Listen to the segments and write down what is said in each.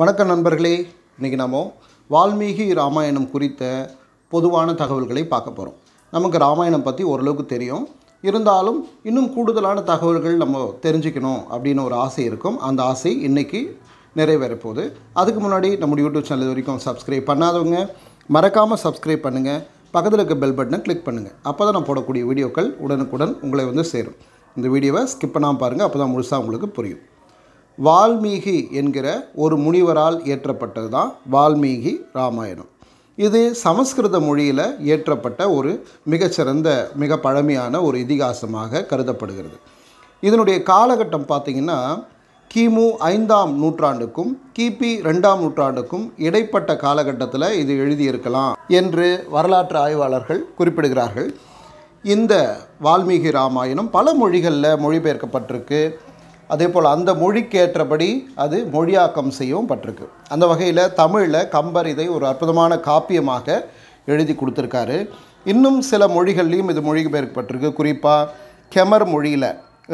வணக்கம் நண்பர்களே இன்றைக்கி நாம் வால்மீகி ராமாயணம் குறித்த பொதுவான தகவல்களை பார்க்க போகிறோம் நமக்கு ராமாயணம் பற்றி ஓரளவுக்கு தெரியும் இருந்தாலும் இன்னும் கூடுதலான தகவல்கள் நம்ம தெரிஞ்சுக்கணும் அப்படின்னு ஒரு ஆசை இருக்கும் அந்த ஆசை இன்றைக்கி நிறைவேறப்போகுது அதுக்கு முன்னாடி நம்முடைய யூடியூப் சேனல் வரைக்கும் சப்ஸ்கிரைப் பண்ணாதவங்க மறக்காமல் சப்ஸ்கிரைப் பண்ணுங்கள் பக்கத்தில் இருக்க பெல் பட்டனை கிளிக் பண்ணுங்கள் அப்போ தான் நான் போடக்கூடிய வீடியோக்கள் உடனுக்குடன் உங்களை வந்து சேரும் இந்த வீடியோவை ஸ்கிப் பண்ணாமல் பாருங்கள் அப்போ தான் முழுசாக உங்களுக்கு புரியும் வால்மீகி என்கிற ஒரு முனிவரால் இயற்றப்பட்டது தான் வால்மீகி ராமாயணம் இது சமஸ்கிருத மொழியில் இயற்றப்பட்ட ஒரு மிகச்சிறந்த மிக பழமையான ஒரு இதிகாசமாக கருதப்படுகிறது இதனுடைய காலகட்டம் பார்த்திங்கன்னா கிமு ஐந்தாம் நூற்றாண்டுக்கும் கிபி ரெண்டாம் நூற்றாண்டுக்கும் இடைப்பட்ட காலகட்டத்தில் இது எழுதியிருக்கலாம் என்று வரலாற்று ஆய்வாளர்கள் குறிப்பிடுகிறார்கள் இந்த வால்மீகி ராமாயணம் பல மொழிகளில் மொழிபெயர்க்கப்பட்டிருக்கு அதே போல் அந்த மொழிக்கேற்றபடி அது மொழியாக்கம் செய்யவும் பட்டிருக்கு அந்த வகையில் தமிழில் கம்பர் இதை ஒரு அற்புதமான காப்பியமாக எழுதி கொடுத்துருக்காரு இன்னும் சில மொழிகள்லேயும் இது மொழிபெயர்க்கப்பட்டிருக்கு குறிப்பாக கெமர் மொழியில்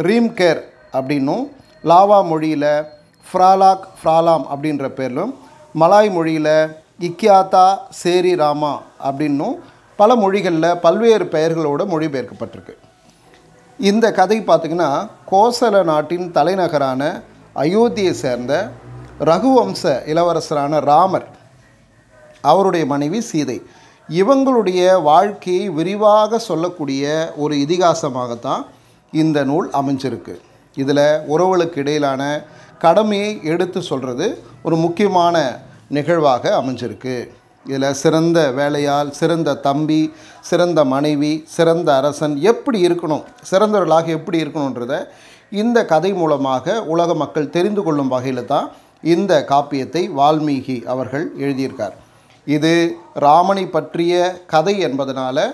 ரீம்கேர் அப்படின்னும் லாவா மொழியில் ஃப்ராலாக் ஃப்ராலாம் அப்படின்ற பேரிலும் மலாய் மொழியில் இக்கியாத்தா சேரி ராமா அப்படின்னும் பல மொழிகளில் பல்வேறு பெயர்களோடு மொழிபெயர்க்கப்பட்டிருக்கு இந்த கதை பார்த்திங்கன்னா கோசல நாட்டின் தலைநகரான அயோத்தியை சேர்ந்த ரகுவம்ச இளவரசரான ராமர் அவருடைய மனைவி சீதை இவங்களுடைய வாழ்க்கையை விரிவாக சொல்லக்கூடிய ஒரு இதிகாசமாகத்தான் இந்த நூல் அமைஞ்சிருக்கு இதில் உறவுகளுக்கு இடையிலான கடமையை எடுத்து சொல்கிறது ஒரு முக்கியமான நிகழ்வாக அமைஞ்சிருக்கு இதில் சிறந்த வேலையால் சிறந்த தம்பி சிறந்த மனைவி சிறந்த அரசன் எப்படி இருக்கணும் சிறந்தவர்களாக எப்படி இருக்கணுன்றத இந்த கதை மூலமாக உலக மக்கள் தெரிந்து கொள்ளும் வகையில் தான் இந்த காப்பியத்தை வால்மீகி அவர்கள் எழுதியிருக்கார் இது ராமனை பற்றிய கதை என்பதனால்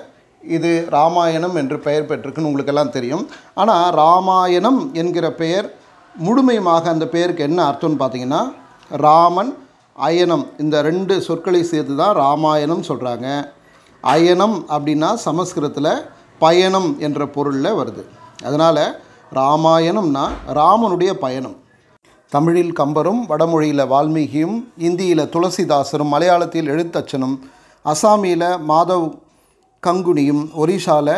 இது ராமாயணம் என்று பெயர் பெற்றிருக்குன்னு உங்களுக்கெல்லாம் தெரியும் ஆனால் ராமாயணம் என்கிற பெயர் முழுமையாக அந்த பெயருக்கு என்ன அர்த்தம்னு பார்த்தீங்கன்னா ராமன் அயனம் இந்த ரெண்டு சொற்களை சேர்த்து தான் ராமாயணம் சொல்கிறாங்க அயனம் அப்படின்னா சமஸ்கிருதத்தில் பயணம் என்ற பொருளில் வருது அதனால் ராமாயணம்னா ராமனுடைய பயணம் தமிழில் கம்பரும் வடமொழியில் வால்மீகியும் இந்தியில் துளசிதாசரும் மலையாளத்தில் எழுத்தச்சனும் அசாமியில் மாதவ் கங்குனியும் ஒரிஷாவில்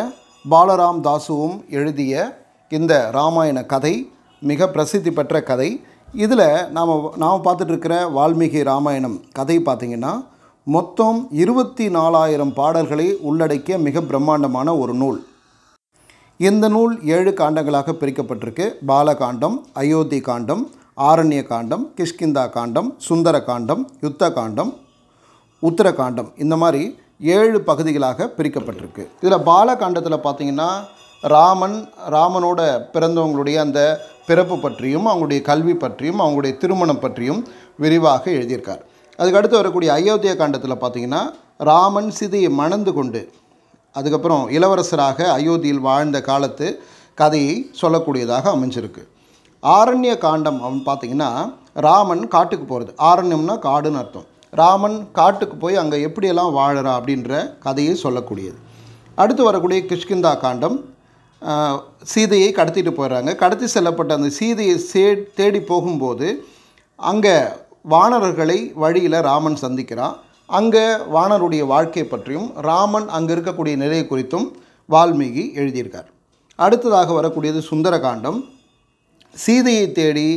பாலராம் தாசுவும் எழுதிய இந்த ராமாயண கதை மிக பிரசித்தி பெற்ற கதை இதில் நாம் நாம் பார்த்துட்ருக்கிற வால்மீகி ராமாயணம் கதை பார்த்திங்கன்னா மொத்தம் இருபத்தி நாலாயிரம் பாடல்களை உள்ளடக்கிய மிக பிரம்மாண்டமான ஒரு நூல் இந்த நூல் ஏழு காண்டங்களாக பிரிக்கப்பட்டிருக்கு பாலகாண்டம் அயோத்தி காண்டம் ஆரண்ய காண்டம் கிஷ்கிந்தா காண்டம் சுந்தர காண்டம் யுத்த காண்டம் உத்தரகாண்டம் இந்த மாதிரி ஏழு பகுதிகளாக பிரிக்கப்பட்டிருக்கு இதில் பாலகாண்டத்தில் பார்த்திங்கன்னா ராமன் ராமனோட பிறந்தவங்களுடைய அந்த பிறப்பு பற்றியும் அவங்களுடைய கல்வி பற்றியும் அவங்களுடைய திருமணம் பற்றியும் விரிவாக எழுதியிருக்கார் அதுக்கடுத்து வரக்கூடிய அயோத்தியா காண்டத்தில் பார்த்திங்கன்னா ராமன் சிதையை மணந்து கொண்டு அதுக்கப்புறம் இளவரசராக அயோத்தியில் வாழ்ந்த காலத்து கதையை சொல்லக்கூடியதாக அமைஞ்சிருக்கு ஆரண்ய காண்டம் அவன் பார்த்திங்கன்னா ராமன் காட்டுக்கு போகிறது ஆரண்யம்னா காடுன்னு அர்த்தம் ராமன் காட்டுக்கு போய் அங்கே எப்படியெல்லாம் வாழறா அப்படின்ற கதையை சொல்லக்கூடியது அடுத்து வரக்கூடிய கிஷ்கிந்தா காண்டம் சீதையை கடத்திட்டு போயிடுறாங்க கடத்தி செல்லப்பட்ட அந்த சீதையை சே தேடி போகும்போது அங்கே வானரர்களை வழியில் ராமன் சந்திக்கிறான் அங்கே வானருடைய வாழ்க்கை பற்றியும் ராமன் அங்கே இருக்கக்கூடிய நிலை குறித்தும் வால்மீகி எழுதியிருக்கார் அடுத்ததாக வரக்கூடியது சுந்தரகாண்டம் சீதையை தேடி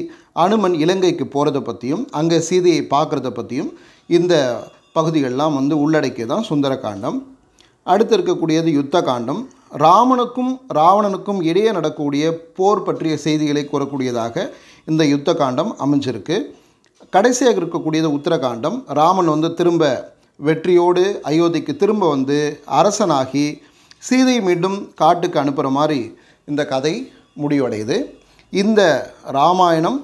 அனுமன் இலங்கைக்கு போகிறத பற்றியும் அங்கே சீதையை பார்க்குறத பற்றியும் இந்த பகுதிகளெலாம் வந்து உள்ளடக்கியதான் சுந்தரகாண்டம் அடுத்து இருக்கக்கூடியது யுத்த காண்டம் ராமனுக்கும் ராவணனுக்கும் இடையே நடக்கக்கூடிய போர் பற்றிய செய்திகளை கூறக்கூடியதாக இந்த யுத்த காண்டம் அமைஞ்சிருக்கு கடைசியாக இருக்கக்கூடியது உத்தரகாண்டம் ராமன் வந்து திரும்ப வெற்றியோடு அயோத்திக்கு திரும்ப வந்து அரசனாகி சீதை மீண்டும் காட்டுக்கு அனுப்புகிற மாதிரி இந்த கதை முடிவடையுது இந்த ராமாயணம்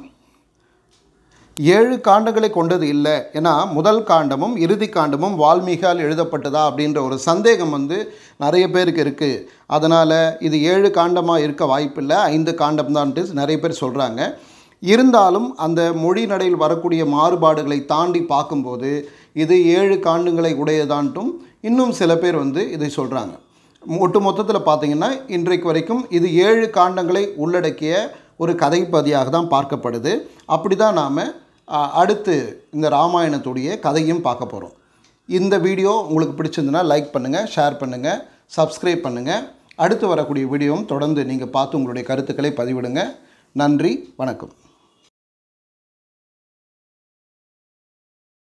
ஏழு காண்டங்களை கொண்டது இல்லை ஏன்னா முதல் காண்டமும் இறுதி காண்டமும் வால்மீகால் எழுதப்பட்டதா அப்படின்ற ஒரு சந்தேகம் வந்து நிறைய பேருக்கு இருக்குது அதனால் இது ஏழு காண்டமாக இருக்க வாய்ப்பில்லை ஐந்து காண்டம்தான்ட்டு நிறைய பேர் சொல்கிறாங்க இருந்தாலும் அந்த மொழி நடையில் வரக்கூடிய மாறுபாடுகளை தாண்டி பார்க்கும்போது இது ஏழு காண்டங்களை உடையதான்ட்டும் இன்னும் சில பேர் வந்து இதை சொல்கிறாங்க ஒட்டு மொத்தத்தில் பார்த்திங்கன்னா இன்றைக்கு வரைக்கும் இது ஏழு காண்டங்களை உள்ளடக்கிய ஒரு கதைப்பதியாக தான் பார்க்கப்படுது அப்படி தான் நாம் அடுத்து இந்த ராமாயணத்துடைய கதையும் பார்க்க போகிறோம் இந்த வீடியோ உங்களுக்கு பிடிச்சிருந்ததுன்னா லைக் பண்ணுங்கள் ஷேர் பண்ணுங்கள் சப்ஸ்கிரைப் பண்ணுங்கள் அடுத்து வரக்கூடிய வீடியோவும் தொடர்ந்து நீங்கள் பார்த்து உங்களுடைய கருத்துக்களை பதிவிடுங்க நன்றி வணக்கம்